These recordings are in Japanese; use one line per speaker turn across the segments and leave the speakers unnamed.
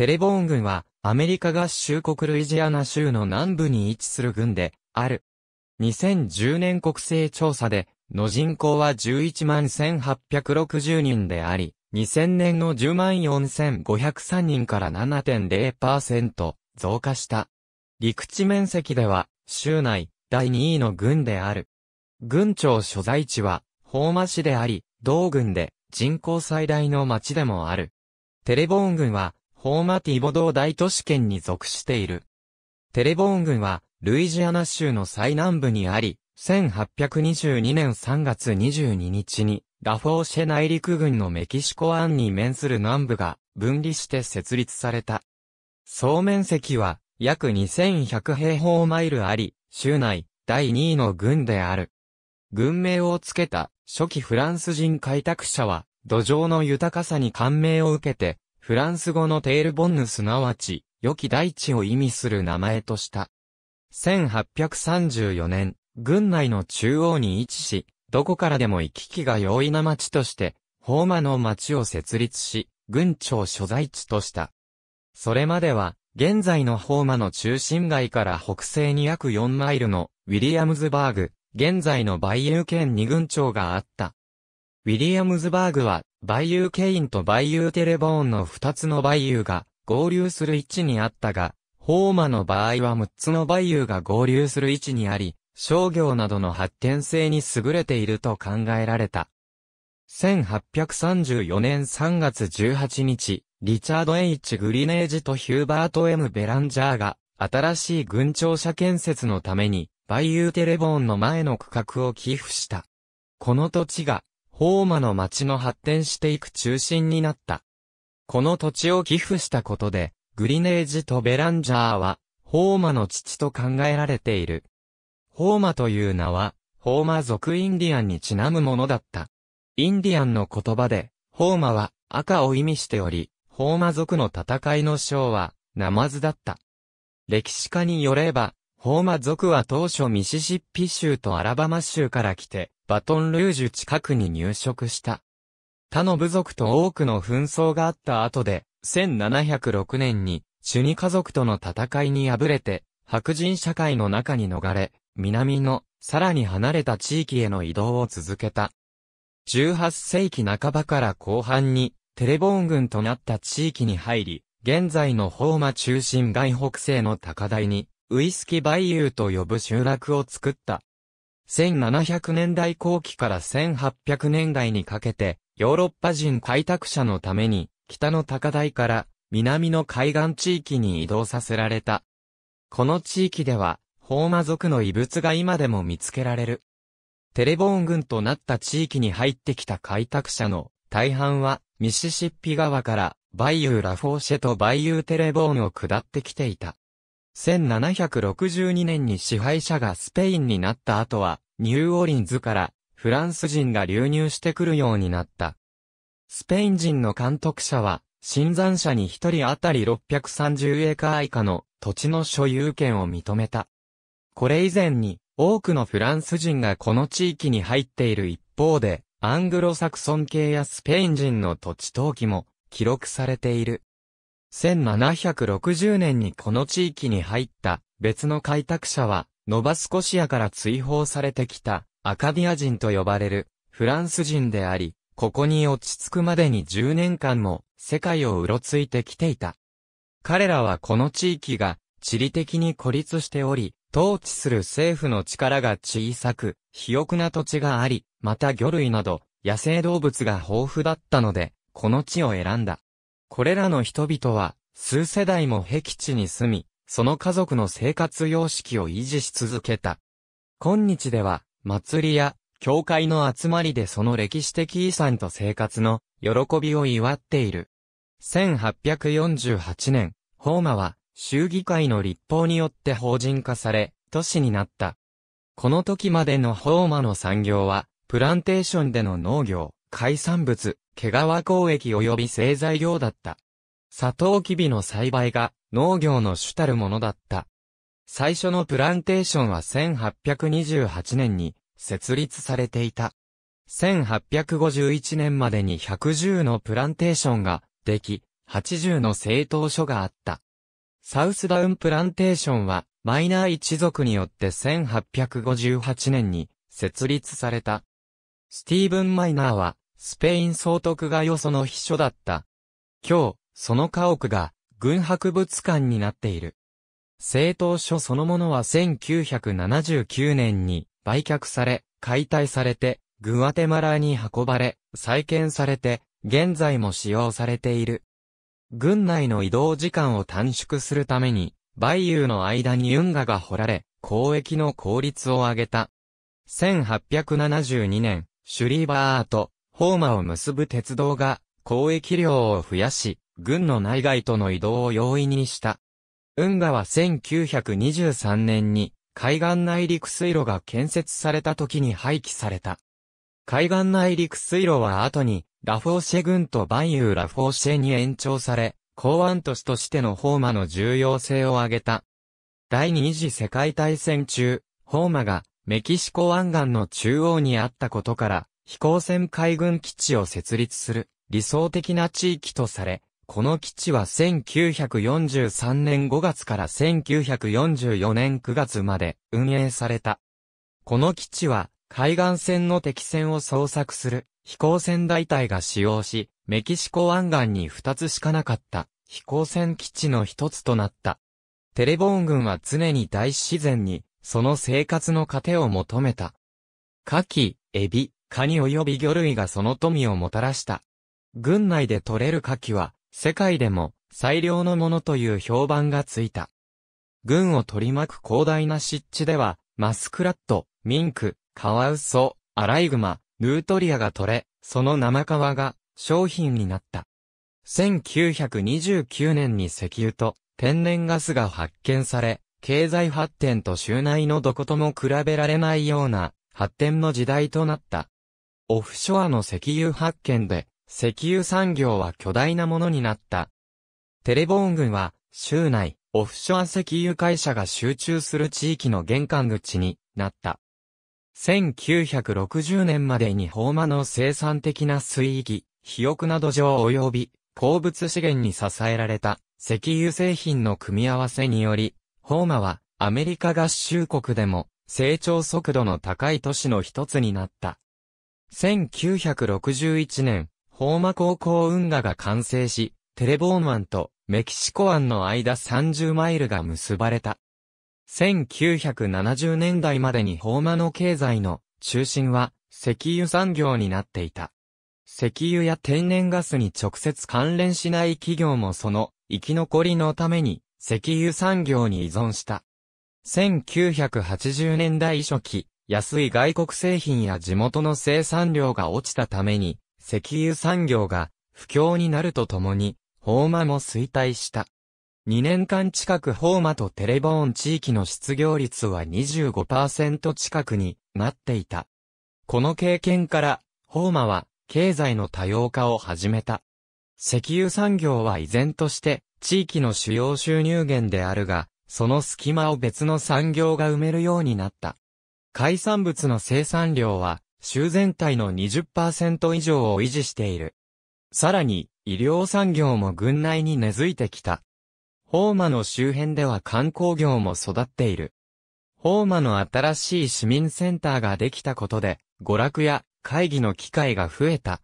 テレボーン軍は、アメリカ合衆国ルイジアナ州の南部に位置する軍で、ある。2010年国勢調査で、の人口は11万1860人であり、2000年の10万4503人から7.0%増加した。陸地面積では、州内第2位の軍である。軍庁所在地は、宝馬市であり、同軍で人口最大の町でもある。テレボーン軍は、ホーマティボドー大都市圏に属している。テレボーン郡は、ルイジアナ州の最南部にあり、1822年3月22日に、ラフォーシェ内陸軍のメキシコ湾に面する南部が分離して設立された。総面積は約2100平方マイルあり、州内第2位の軍である。軍名をつけた初期フランス人開拓者は土壌の豊かさに感銘を受けてフランス語のテールボンヌすなわち、良き大地を意味する名前とした。1834年、軍内の中央に位置し、どこからでも行き来が容易な町として、ホーマの町を設立し、軍庁所在地とした。それまでは、現在のホーマの中心街から北西に約4マイルのウィリアムズバーグ、現在のバイエル県二軍庁があった。ウィリアムズバーグはバイユーケインとバイユーテレボーンの2つのバイユーが合流する位置にあったが、ホーマの場合は6つのバイユーが合流する位置にあり、商業などの発展性に優れていると考えられた。1834年3月18日、リチャード・ H・ グリネージとヒューバート・ M・ ベランジャーが、新しい軍庁舎建設のために、バイユーテレボーンの前の区画を寄付した。この土地が、ホーマの町の発展していく中心になった。この土地を寄付したことで、グリネージとベランジャーは、ホーマの父と考えられている。ホーマという名は、ホーマ族インディアンにちなむものだった。インディアンの言葉で、ホーマは赤を意味しており、ホーマ族の戦いの章は、ナマズだった。歴史家によれば、ホーマ族は当初ミシシッピ州とアラバマ州から来て、バトンルージュ近くに入植した。他の部族と多くの紛争があった後で、1706年に、シュニ家族との戦いに敗れて、白人社会の中に逃れ、南の、さらに離れた地域への移動を続けた。18世紀半ばから後半に、テレボーン軍となった地域に入り、現在のホーマ中心外北西の高台に、ウイスキバイユーと呼ぶ集落を作った。1700年代後期から1800年代にかけて、ヨーロッパ人開拓者のために、北の高台から南の海岸地域に移動させられた。この地域では、ホーマ族の遺物が今でも見つけられる。テレボーン軍となった地域に入ってきた開拓者の大半は、ミシシッピ川から、バイユー・ラフォーシェとバイユー・テレボーンを下ってきていた。1762年に支配者がスペインになった後は、ニューオリンズからフランス人が流入してくるようになった。スペイン人の監督者は、新山者に一人あたり630エーカー以下の土地の所有権を認めた。これ以前に、多くのフランス人がこの地域に入っている一方で、アングロサクソン系やスペイン人の土地登記も記録されている。1760年にこの地域に入った別の開拓者は、ノバスコシアから追放されてきたアカディア人と呼ばれるフランス人であり、ここに落ち着くまでに10年間も世界をうろついてきていた。彼らはこの地域が地理的に孤立しており、統治する政府の力が小さく、肥沃な土地があり、また魚類など野生動物が豊富だったので、この地を選んだ。これらの人々は、数世代も僻地に住み、その家族の生活様式を維持し続けた。今日では、祭りや、教会の集まりでその歴史的遺産と生活の喜びを祝っている。1848年、ホーマは衆議会の立法によって法人化され、都市になった。この時までのホーマの産業は、プランテーションでの農業、海産物、毛皮交易及び製材業だった。サトウキビの栽培が農業の主たるものだった。最初のプランテーションは1828年に設立されていた。1851年までに110のプランテーションができ、80の製糖所があった。サウスダウンプランテーションはマイナー一族によって1858年に設立された。スティーブン・マイナーはスペイン総督がよその秘書だった。今日、その家屋が、軍博物館になっている。政党書そのものは1979年に売却され、解体されて、グアテマラに運ばれ、再建されて、現在も使用されている。軍内の移動時間を短縮するために、バイユーの間に運河が掘られ、交易の効率を上げた。1872年、シュリーバーとホーマを結ぶ鉄道が交易量を増やし、軍の内外との移動を容易にした。運河は1923年に海岸内陸水路が建設された時に廃棄された。海岸内陸水路は後にラフォーシェ軍とバンユーラフォーシェに延長され、港湾都市としてのホーマの重要性を挙げた。第二次世界大戦中、ホーマがメキシコ湾岸の中央にあったことから、飛行船海軍基地を設立する理想的な地域とされ、この基地は1943年5月から1944年9月まで運営された。この基地は海岸線の敵船を捜索する飛行船大隊が使用し、メキシコ湾岸に2つしかなかった飛行船基地の一つとなった。テレボーン軍は常に大自然にその生活の糧を求めた。カキ、エビ、カニ及び魚類がその富をもたらした。軍内で取れるカキは、世界でも最良のものという評判がついた。軍を取り巻く広大な湿地では、マスクラット、ミンク、カワウソ、アライグマ、ヌートリアが取れ、その生皮が商品になった。1929年に石油と天然ガスが発見され、経済発展と州内のどことも比べられないような発展の時代となった。オフショアの石油発見で、石油産業は巨大なものになった。テレボーン軍は、州内、オフショア石油会社が集中する地域の玄関口になった。1960年までにホーマの生産的な水域、肥沃な土壌及び鉱物資源に支えられた石油製品の組み合わせにより、ホーマはアメリカ合衆国でも成長速度の高い都市の一つになった。1961年、ホーマ高校運河が完成し、テレボー湾とメキシコ湾の間30マイルが結ばれた。1970年代までにホーマの経済の中心は石油産業になっていた。石油や天然ガスに直接関連しない企業もその生き残りのために石油産業に依存した。1980年代初期、安い外国製品や地元の生産量が落ちたために、石油産業が不況になるとともに、ホーマも衰退した。2年間近くホーマとテレボーン地域の失業率は25%近くになっていた。この経験から、ホーマは経済の多様化を始めた。石油産業は依然として地域の主要収入源であるが、その隙間を別の産業が埋めるようになった。海産物の生産量は、州全体の20%以上を維持している。さらに、医療産業も軍内に根付いてきた。ホーマの周辺では観光業も育っている。ホーマの新しい市民センターができたことで、娯楽や会議の機会が増えた。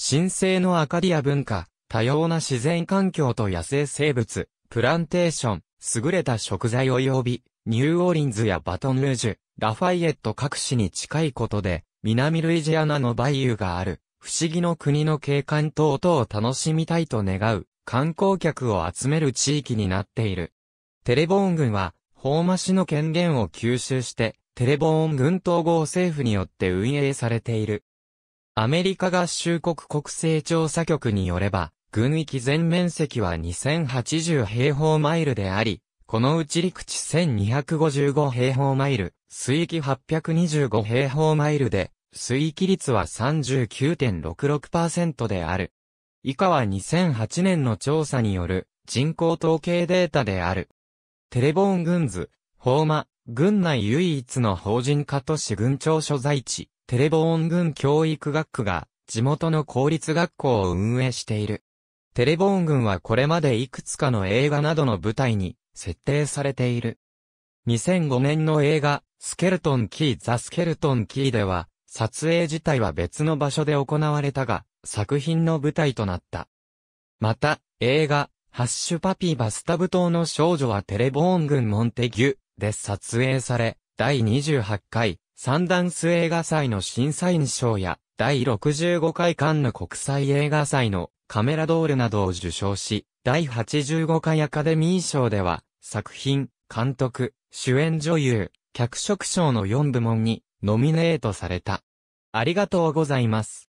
神聖のアカディア文化、多様な自然環境と野生生物、プランテーション、優れた食材及び、ニューオーリンズやバトンルージュ、ラファイエット各市に近いことで、南ルイジアナのバイユがある、不思議の国の景観等とを楽しみたいと願う、観光客を集める地域になっている。テレボーン軍は、ホーマ市の権限を吸収して、テレボーン軍統合政府によって運営されている。アメリカ合衆国国勢調査局によれば、軍域全面積は2080平方マイルであり、このうち陸地1255平方マイル、水域825平方マイルで、水域率は39.66%である。以下は2008年の調査による人口統計データである。テレボーン軍図、ホーマ、軍内唯一の法人化都市軍庁所在地、テレボーン軍教育学区が地元の公立学校を運営している。テレボーン軍はこれまでいくつかの映画などの舞台に設定されている。2005年の映画、スケルトンキー・ザ・スケルトンキーでは、撮影自体は別の場所で行われたが、作品の舞台となった。また、映画、ハッシュパピーバスタブ島の少女はテレボーン軍モンテギュで撮影され、第28回サンダンス映画祭の審査員賞や、第65回カンヌ国際映画祭のカメラドールなどを受賞し、第85回アカデミー賞では、作品、監督、主演女優、脚色賞の4部門にノミネートされた。ありがとうございます。